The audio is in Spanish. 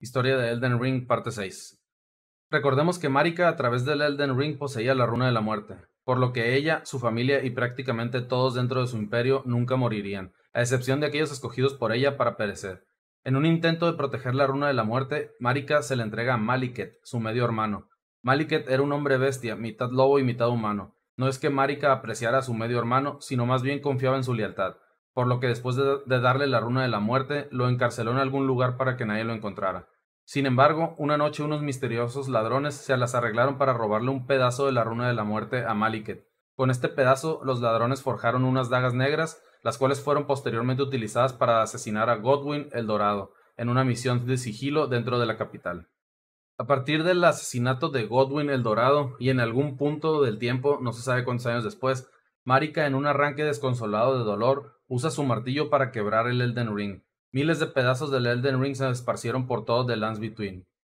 Historia de Elden Ring, parte 6. Recordemos que Marika a través del Elden Ring poseía la runa de la muerte, por lo que ella, su familia y prácticamente todos dentro de su imperio nunca morirían, a excepción de aquellos escogidos por ella para perecer. En un intento de proteger la runa de la muerte, Marika se la entrega a Maliket, su medio hermano. Maliket era un hombre bestia, mitad lobo y mitad humano. No es que Marika apreciara a su medio hermano, sino más bien confiaba en su lealtad por lo que después de, darle la runa de la muerte, lo encarceló en algún lugar para que nadie lo encontrara. Sin embargo, una noche unos misteriosos ladrones se las arreglaron para robarle un pedazo de la runa de la muerte a Maliket. Con este pedazo, los ladrones forjaron unas dagas negras, las cuales fueron posteriormente utilizadas para asesinar a Godwin el Dorado, en una misión de sigilo dentro de la capital. A partir del asesinato de Godwin el Dorado, y en algún punto del tiempo, no se sabe cuántos años después, Marika, en un arranque desconsolado de dolor, usa su martillo para quebrar el Elden Ring. Miles de pedazos del Elden Ring se esparcieron por todo The Lands Between.